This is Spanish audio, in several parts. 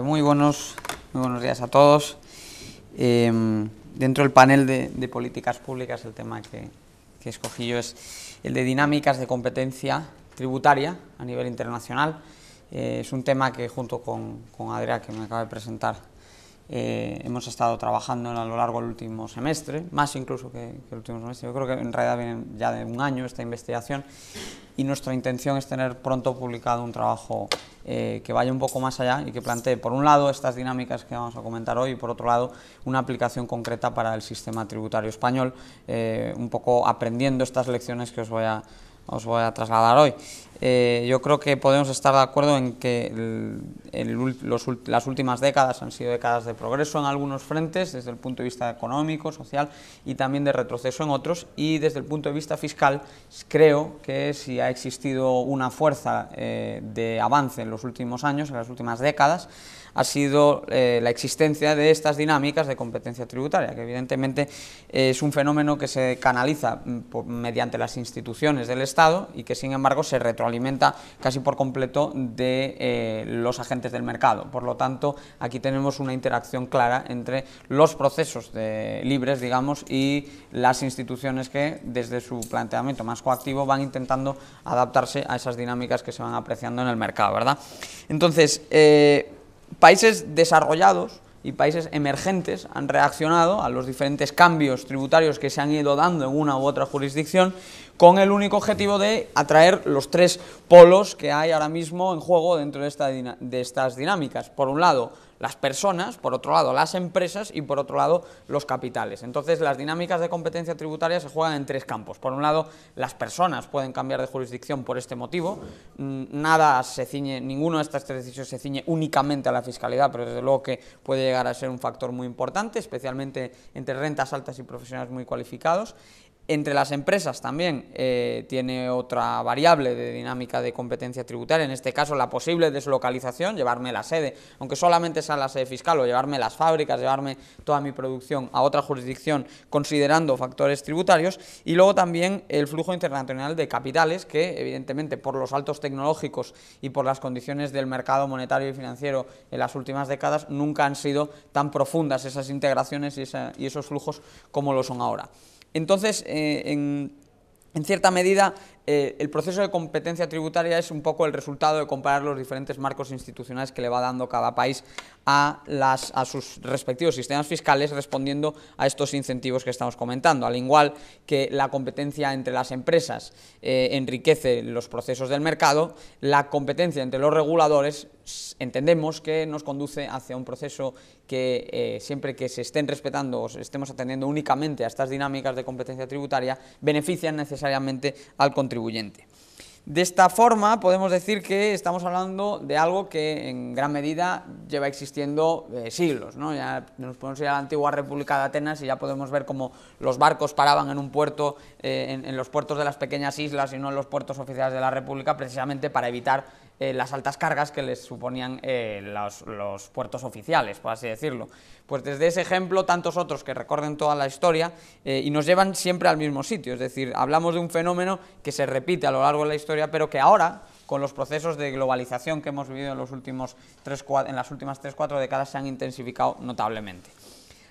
muy buenos, muy buenos días a todos. Em, dentro del panel de, políticas públicas, el tema que, escogí yo es el de dinámicas de competencia tributaria a nivel internacional. Eh, es un tema que junto con, con que me acaba de presentar, eh, hemos estado trabajando a lo largo del último semestre, más incluso que, el último semestre, yo creo que en realidad viene ya de un año esta investigación y nuestra intención es tener pronto publicado un trabajo eh, que vaya un poco más allá y que plantee, por un lado, estas dinámicas que vamos a comentar hoy y, por otro lado, una aplicación concreta para el sistema tributario español, eh, un poco aprendiendo estas lecciones que os voy a os voy a trasladar hoy. Eh, yo creo que podemos estar de acuerdo en que las últimas décadas han sido décadas de progreso en algunos frentes, desde el punto de vista económico, social y también de retroceso en otros. Y desde el punto de vista fiscal, creo que si ha existido una fuerza eh, de avance en los últimos años, en las últimas décadas, ha sido eh, la existencia de estas dinámicas de competencia tributaria, que evidentemente eh, es un fenómeno que se canaliza mm, mediante las instituciones del Estado y que sin embargo se retroalimenta casi por completo de eh, los agentes del mercado. Por lo tanto, aquí tenemos una interacción clara entre los procesos libres, digamos, y las instituciones que desde su planteamiento más coactivo van intentando adaptarse a esas dinámicas que se van apreciando en el mercado, ¿verdad? Entonces, países desarrollados y países emergentes han reaccionado a los diferentes cambios tributarios que se han ido dando en una u otra jurisdicción con el único objetivo de atraer los tres polos que hay ahora mismo en juego dentro de, estas dinámicas. Por un lado, las personas, por otro lado las empresas y por otro lado los capitales. Entonces las dinámicas de competencia tributaria se juegan en tres campos. Por un lado, las personas pueden cambiar de jurisdicción por este motivo, mm, nada se ciñe, ninguno de estas tres decisiones se ciñe únicamente a la fiscalidad, pero desde luego que puede llegar a ser un factor muy importante, especialmente entre rentas altas y profesionales muy cualificados. Entre las empresas también eh, tiene otra variable de dinámica de competencia tributaria, en este caso la posible deslocalización, llevarme la sede, aunque solamente sea la sede fiscal o llevarme las fábricas, llevarme toda mi producción a otra jurisdicción considerando factores tributarios y luego también el flujo internacional de capitales que evidentemente por los altos tecnológicos y por las condiciones del mercado monetario y financiero en las últimas décadas nunca han sido tan profundas esas integraciones y esos flujos como lo son ahora. Entonces, eh, en cierta medida, eh, el proceso de competencia tributaria es un poco el resultado de comparar los diferentes marcos institucionales que le va dando cada país a, las, a sus respectivos sistemas fiscales respondiendo a estos incentivos que estamos comentando. Al igual que la competencia entre las empresas eh, enriquece los procesos del mercado, la competencia entre los reguladores entendemos que nos conduce hacia un proceso que eh, siempre que se estén respetando o estemos atendiendo únicamente a estas dinámicas de competencia tributaria, benefician necesariamente al contexto de esta forma podemos decir que estamos hablando de algo que en gran medida lleva existiendo eh, siglos. Ya nos podemos ir a la antigua República de Atenas y ya podemos ver cómo los barcos paraban en un puerto, eh, los puertos de las pequeñas islas y no en los puertos oficiales de la República, precisamente para evitar eh, las altas cargas que les suponían eh, los, puertos oficiales, por así decirlo. Pues desde ese ejemplo, tantos otros que recuerden toda la historia eh, y nos llevan siempre al mismo sitio, es decir, hablamos de un fenómeno que se repite a lo largo de la historia, pero que ahora, con los procesos de globalización que hemos vivido en, los últimos tres, en las últimas 3-4 décadas, se han intensificado notablemente.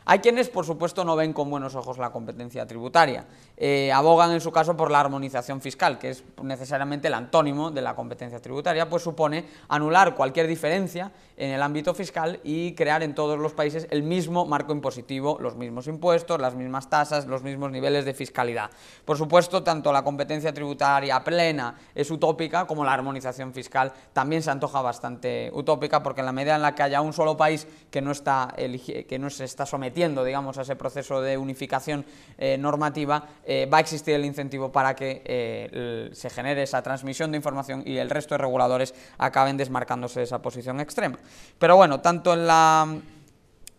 Hay quienes, por supuesto, no ven con buenos ojos la competencia tributaria. Eh, abogan, en su caso, por la armonización fiscal, que es necesariamente el antónimo de la competencia tributaria, pues supone anular cualquier diferencia en el ámbito fiscal y crear en todos los países el mismo marco impositivo, los mismos impuestos, las mismas tasas, los mismos niveles de fiscalidad. Por supuesto, tanto la competencia tributaria plena es utópica como la armonización fiscal también se antoja bastante utópica, porque en la medida en la que haya un solo país que no, está, que no se está sometiendo digamos, a ese proceso de unificación eh, normativa, eh, va a existir el incentivo para que eh, se genere esa transmisión de información y el resto de reguladores acaben desmarcándose de esa posición extrema. Pero bueno, tanto en la...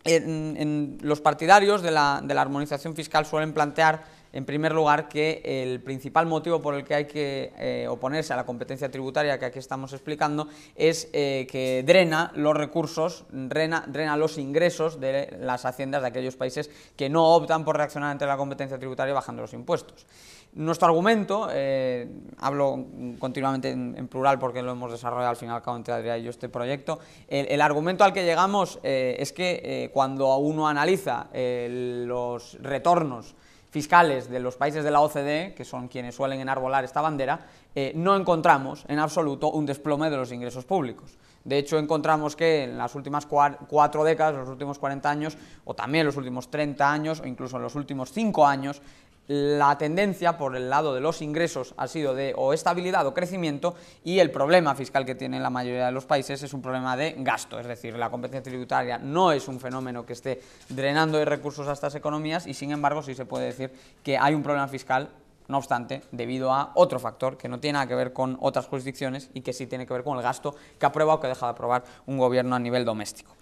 en los partidarios de la, de la armonización fiscal suelen plantear en primer lugar, que el principal motivo por el que hay que eh, oponerse a la competencia tributaria que aquí estamos explicando es eh, que drena los recursos, drena, los ingresos de las haciendas de aquellos países que no optan por reaccionar ante la competencia tributaria bajando los impuestos. Nuestro argumento, eh, hablo continuamente en, plural porque lo hemos desarrollado al final cabo te y yo este proyecto, el argumento al que llegamos es que cuando uno analiza los retornos fiscales de los países de la OCDE, que son quienes suelen enarbolar esta bandera, eh, no encontramos en absoluto un desplome de los ingresos públicos. De hecho, encontramos que en las últimas cuatro décadas, los últimos 40 años, o también los últimos 30 años, o incluso en los últimos cinco años, la tendencia por el lado de los ingresos ha sido de o estabilidad o crecimiento y el problema fiscal que tiene la mayoría de los países es un problema de gasto, es decir, la competencia tributaria no es un fenómeno que esté drenando de recursos a estas economías y sin embargo sí se puede decir que hay un problema fiscal no obstante, debido a otro factor que no tiene nada que ver con otras jurisdicciones y que sí tiene que ver con el gasto que aprueba o que deja de aprobar un gobierno a nivel doméstico.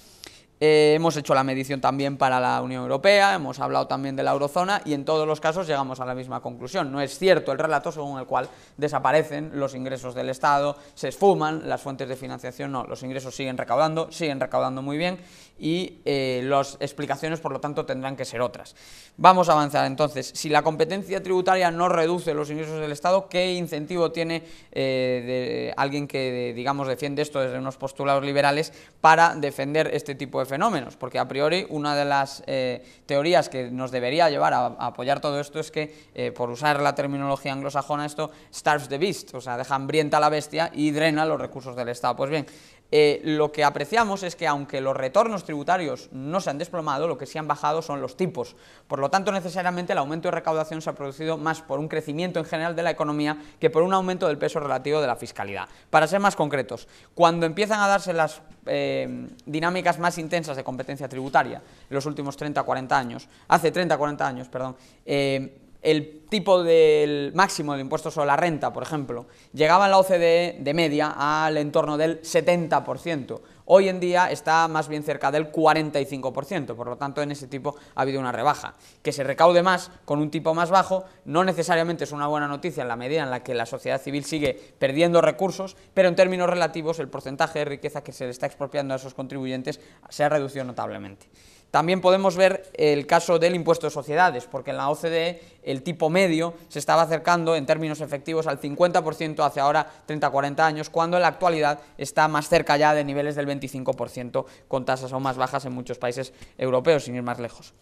Eh, hemos hecho la medición también para la Unión Europea, hemos hablado también de la eurozona y en todos los casos llegamos a la misma conclusión. No es cierto el relato según el cual desaparecen los ingresos del Estado, se esfuman las fuentes de financiación, no, los ingresos siguen recaudando, siguen recaudando muy bien y eh, las explicaciones por lo tanto tendrán que ser otras. Vamos a avanzar entonces, si la competencia tributaria no reduce los ingresos del Estado, ¿qué incentivo tiene eh, de, alguien que digamos defiende esto desde unos postulados liberales para defender este tipo de fenómenos, porque a priori una de las eh, teorías que nos debería llevar a, apoyar todo esto es que, eh, por usar la terminología anglosajona, esto starves the beast, o sea, deja hambrienta a la bestia y drena los recursos del Estado. Pues bien, eh, lo que apreciamos es que aunque los retornos tributarios no se han desplomado, lo que sí han bajado son los tipos. Por lo tanto, necesariamente el aumento de recaudación se ha producido más por un crecimiento en general de la economía que por un aumento del peso relativo de la fiscalidad. Para ser más concretos, cuando empiezan a darse las eh, dinámicas más intensas de competencia tributaria en los últimos 30 40 años, hace 30 40 años, perdón, eh, el tipo del máximo de impuesto sobre la renta, por ejemplo, llegaba en la OCDE de media al entorno del 70%. Hoy en día está más bien cerca del 45%, por lo tanto en ese tipo ha habido una rebaja. Que se recaude más con un tipo más bajo no necesariamente es una buena noticia en la medida en la que la sociedad civil sigue perdiendo recursos, pero en términos relativos el porcentaje de riqueza que se le está expropiando a esos contribuyentes se ha reducido notablemente. También podemos ver el caso del impuesto de sociedades, porque en la OCDE el tipo medio se estaba acercando en términos efectivos al 50% hace ahora 30-40 años, cuando en la actualidad está más cerca ya de niveles del 25% con tasas aún más bajas en muchos países europeos, sin ir más lejos.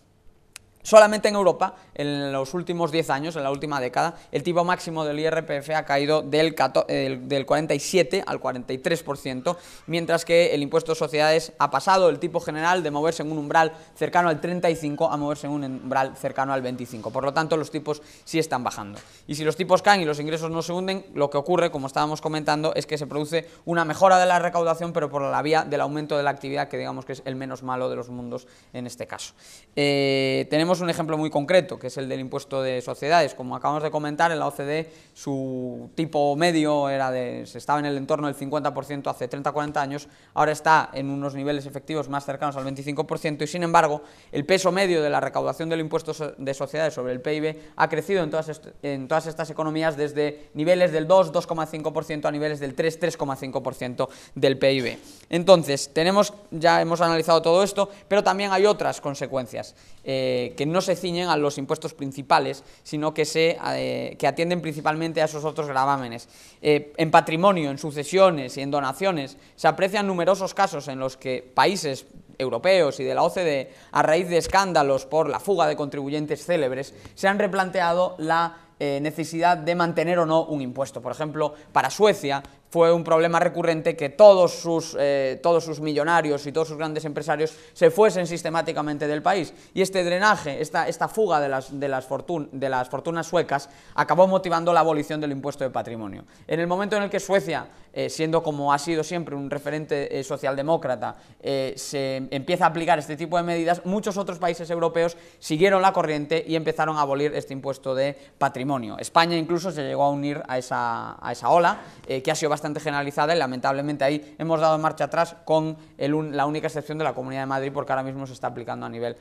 Solamente en Europa, en los últimos 10 años, en la última década, el tipo máximo del IRPF ha caído del, 47 al 43%, mientras que el impuesto de sociedades ha pasado el tipo general de moverse en un umbral cercano al 35 a moverse en un umbral cercano al 25. Por lo tanto, los tipos sí están bajando. Y si los tipos caen y los ingresos no se hunden, lo que ocurre, como estábamos comentando, es que se produce una mejora de la recaudación, pero por la vía del aumento de la actividad, que digamos que es el menos malo de los mundos en este caso. Eh, tenemos un ejemplo muy concreto, que es el del impuesto de sociedades. Como acabamos de comentar, en la OCDE su tipo medio era de, se estaba en el entorno del 50% hace 30-40 años, ahora está en unos niveles efectivos más cercanos al 25% y, sin embargo, el peso medio de la recaudación del impuesto de sociedades sobre el PIB ha crecido en todas, en todas estas economías desde niveles del 2-2,5% a niveles del 3-3,5% del PIB. Entonces, tenemos, ya hemos analizado todo esto, pero también hay otras consecuencias eh, que no se ciñen a los impuestos principales, sino que, se, eh, atienden principalmente a esos otros gravámenes. Eh, en patrimonio, en sucesiones y en donaciones, se aprecian numerosos casos en los que países europeos y de la OCDE, a raíz de escándalos por la fuga de contribuyentes célebres, se han replanteado la eh, necesidad de mantener o no un impuesto. Por ejemplo, para Suecia fue un problema recurrente que todos sus, eh, todos sus millonarios y todos sus grandes empresarios se fuesen sistemáticamente del país. Y este drenaje, esta, esta fuga de las, de, las de las fortunas suecas, acabó motivando la abolición del impuesto de patrimonio. En el momento en el que Suecia eh, siendo como ha sido siempre un referente eh, socialdemócrata, eh, se empieza a aplicar este tipo de medidas, muchos otros países europeos siguieron la corriente y empezaron a abolir este impuesto de patrimonio. España incluso se llegó a unir a esa, a esa ola, que ha sido bastante generalizada y lamentablemente ahí hemos dado marcha atrás con la única excepción de la Comunidad de Madrid, porque ahora mismo se está aplicando a nivel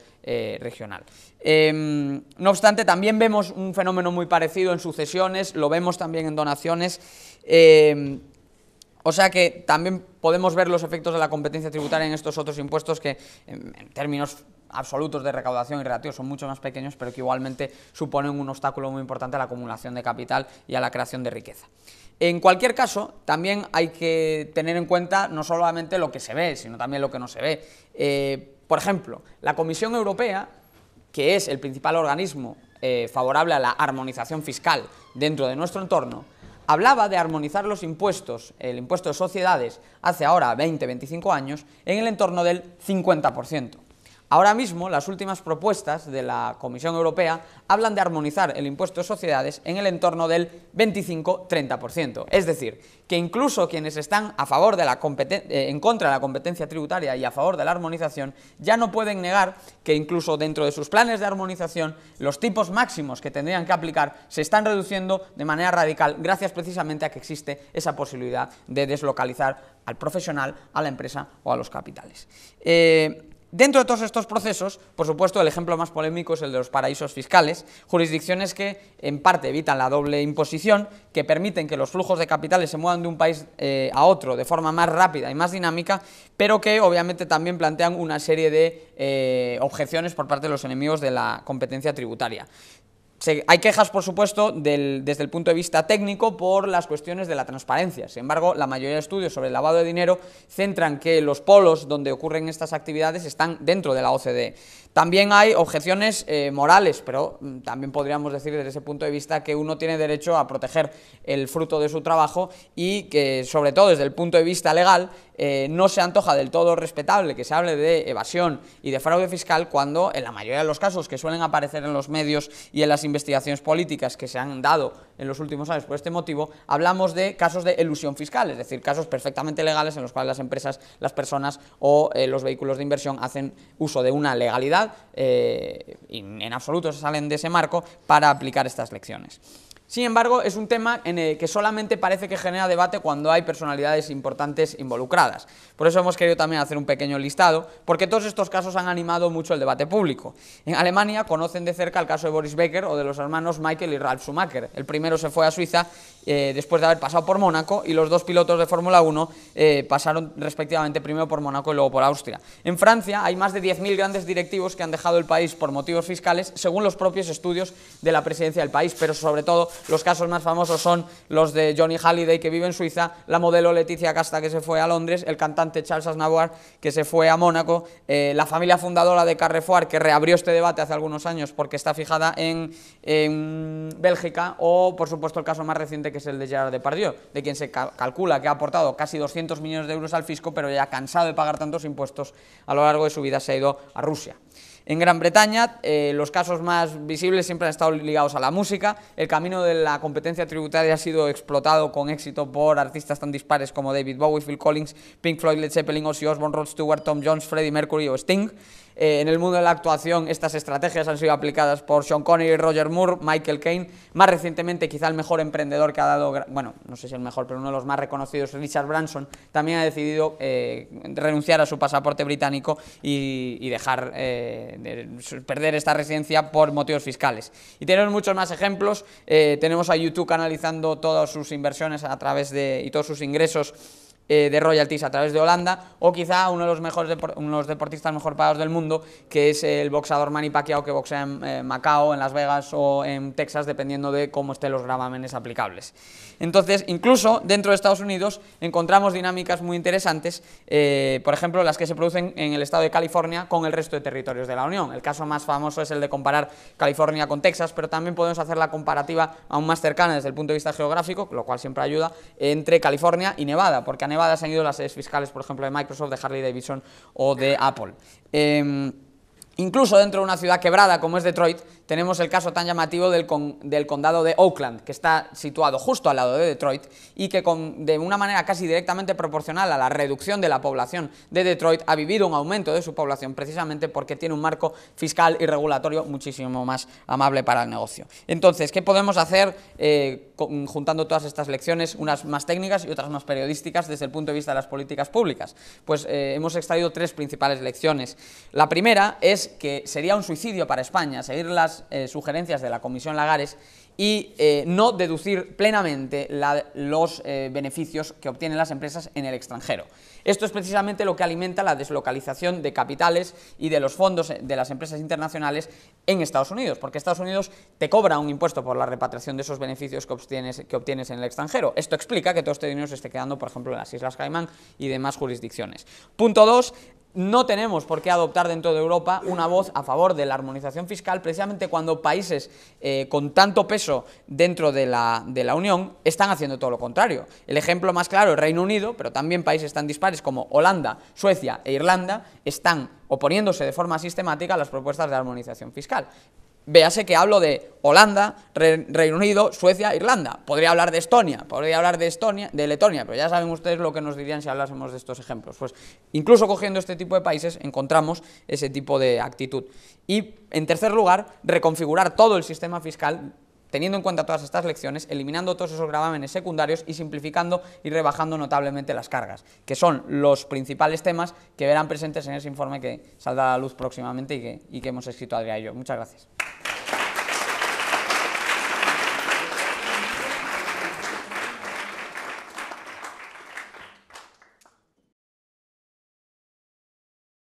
regional. Em, no obstante, también vemos un fenómeno muy parecido en sucesiones, lo vemos también en donaciones, em, o sea que también podemos ver los efectos de la competencia tributaria en estos otros impuestos que en, términos absolutos de recaudación y relativos son mucho más pequeños, pero que igualmente suponen un obstáculo muy importante a la acumulación de capital y a la creación de riqueza. En cualquier caso, también hay que tener en cuenta no solamente lo que se ve, sino también lo que no se ve. Eh, por ejemplo, la Comisión Europea, que es el principal organismo eh, favorable a la armonización fiscal dentro de nuestro entorno, hablaba de armonizar los impuestos, el impuesto de sociedades, hace ahora 20-25 años, en el entorno del 50%. Ahora mismo, las últimas propuestas de la Comisión Europea hablan de armonizar el impuesto de sociedades en el entorno del 25-30%. Es decir, que incluso quienes están eh, en contra de la competencia tributaria y a favor de la armonización ya no pueden negar que incluso dentro de sus planes de armonización los tipos máximos que tendrían que aplicar se están reduciendo de manera radical gracias precisamente a que existe esa posibilidad de deslocalizar al profesional, a la empresa o a los capitales. Eh, Dentro de todos estos procesos, por supuesto, el ejemplo más polémico es el de los paraísos fiscales, jurisdicciones que en parte evitan la doble imposición, que permiten que los flujos de capitales se muevan de un país eh, a otro de forma más rápida y más dinámica, pero que obviamente también plantean una serie de eh, objeciones por parte de los enemigos de la competencia tributaria hay quejas, por supuesto, desde el punto de vista técnico por las cuestiones de la transparencia. Sin embargo, la mayoría de estudios sobre el lavado de dinero centran que los polos donde ocurren estas actividades están dentro de la OCDE. También hay objeciones eh, morales, pero mm, también podríamos decir desde ese punto de vista que uno tiene derecho a proteger el fruto de su trabajo y que, sobre todo desde el punto de vista legal, eh, no se antoja del todo respetable que se hable de evasión y de fraude fiscal cuando, en la mayoría de los casos que suelen aparecer en los medios y en las investigaciones políticas que se han dado en los últimos años por este motivo, hablamos de casos de elusión fiscal, es decir, casos perfectamente legales en los cuales las empresas, las personas o eh, los vehículos de inversión hacen uso de una legalidad eh, en absoluto se salen de ese marco para aplicar estas lecciones. Sin embargo, es un tema en el que solamente parece que genera debate cuando hay personalidades importantes involucradas. Por eso hemos querido también hacer un pequeño listado, porque todos estos casos han animado mucho el debate público. En Alemania conocen de cerca el caso de Boris Becker o de los hermanos Michael y Ralf Schumacher. El primero se fue a Suiza eh, después de haber pasado por Mónaco y los dos pilotos de Fórmula 1 eh, pasaron respectivamente primero por Mónaco y luego por Austria. En Francia hay más de 10.000 grandes directivos que han dejado el país por motivos fiscales, según los propios estudios de la presidencia del país, pero sobre todo los casos más famosos son los de Johnny Halliday, que vive en Suiza, la modelo Leticia Casta, que se fue a Londres, el cantante Charles Aznavour, que se fue a Mónaco, eh, la familia fundadora de Carrefour, que reabrió este debate hace algunos años porque está fijada en, Bélgica, o por supuesto el caso más reciente que es el de Gerard Depardieu, de quien se calcula que ha aportado casi 200 millones de euros al fisco, pero ya cansado de pagar tantos impuestos, a lo largo de su vida se ha ido a Rusia. En Gran Bretaña, eh, los casos más visibles siempre han estado ligados a la música, el camino de la competencia tributaria ha sido explotado con éxito por artistas tan dispares como David Bowie, Phil Collins, Pink Floyd, Led Zeppelin, Ozzy Osbourne, Rod Stewart, Tom Jones, Freddie Mercury o Sting, eh, en el mundo de la actuación estas estrategias han sido aplicadas por Sean Connery, Roger Moore, Michael Caine, más recientemente quizá el mejor emprendedor que ha dado, bueno, no sé si el mejor, pero uno de los más reconocidos, Richard Branson, también ha decidido eh, renunciar a su pasaporte británico y, dejar eh, perder esta residencia por motivos fiscales. Y tenemos muchos más ejemplos, tenemos a YouTube canalizando todas sus inversiones a través de y todos sus ingresos eh, de royalties a través de Holanda, o quizá uno de los mejores deportistas mejor pagados del mundo, que es el boxeador Manny Pacquiao, que boxea en eh, Macao, en Las Vegas o en Texas, dependiendo de cómo estén los gravámenes aplicables. Entonces, incluso dentro de Estados Unidos encontramos dinámicas muy interesantes, eh, por ejemplo, las que se producen en el estado de California con el resto de territorios de la Unión. El caso más famoso es el de comparar California con Texas, pero también podemos hacer la comparativa aún más cercana desde el punto de vista geográfico, lo cual siempre ayuda, entre California y Nevada, porque a han ido las sedes fiscales, por ejemplo, de Microsoft, de Harley Davidson o de Apple. Em, Incluso dentro de una ciudad quebrada como es Detroit, tenemos el caso tan llamativo del, condado de Oakland, que está situado justo al lado de Detroit y que de una manera casi directamente proporcional a la reducción de la población de Detroit ha vivido un aumento de su población precisamente porque tiene un marco fiscal y regulatorio muchísimo más amable para el negocio. Entonces, ¿qué podemos hacer eh, juntando todas estas lecciones, unas más técnicas y otras más periodísticas desde el punto de vista de las políticas públicas? Pues eh, hemos extraído tres principales lecciones. La primera es que sería un suicidio para España seguir las eh, sugerencias de la Comisión Lagares y eh, no deducir plenamente los eh, beneficios que obtienen las empresas en el extranjero. Esto es precisamente lo que alimenta la deslocalización de capitales y de los fondos de las empresas internacionales en Estados Unidos, porque Estados Unidos te cobra un impuesto por la repatriación de esos beneficios que obtienes, que obtienes en el extranjero. Esto explica que todo este dinero se esté quedando, por ejemplo, en las Islas Caimán y demás jurisdicciones. Punto 2 no tenemos por qué adoptar dentro de Europa una voz a favor de la armonización fiscal, precisamente cuando países eh, con tanto peso dentro de la, de la, Unión están haciendo todo lo contrario. El ejemplo más claro es Reino Unido, pero también países tan dispares como Holanda, Suecia e Irlanda están oponiéndose de forma sistemática a las propuestas de armonización fiscal. Véase que hablo de Holanda, Reino Unido, Suecia, Irlanda. Podría hablar de Estonia, podría hablar de Estonia, de Letonia, pero ya saben ustedes lo que nos dirían si hablásemos de estos ejemplos. Pues incluso cogiendo este tipo de países encontramos ese tipo de actitud. Y en tercer lugar, reconfigurar todo el sistema fiscal teniendo en cuenta todas estas lecciones, eliminando todos esos gravámenes secundarios y simplificando y rebajando notablemente las cargas, que son los principales temas que verán presentes en ese informe que saldrá a la luz próximamente y que, hemos escrito Adrián y yo. Muchas gracias.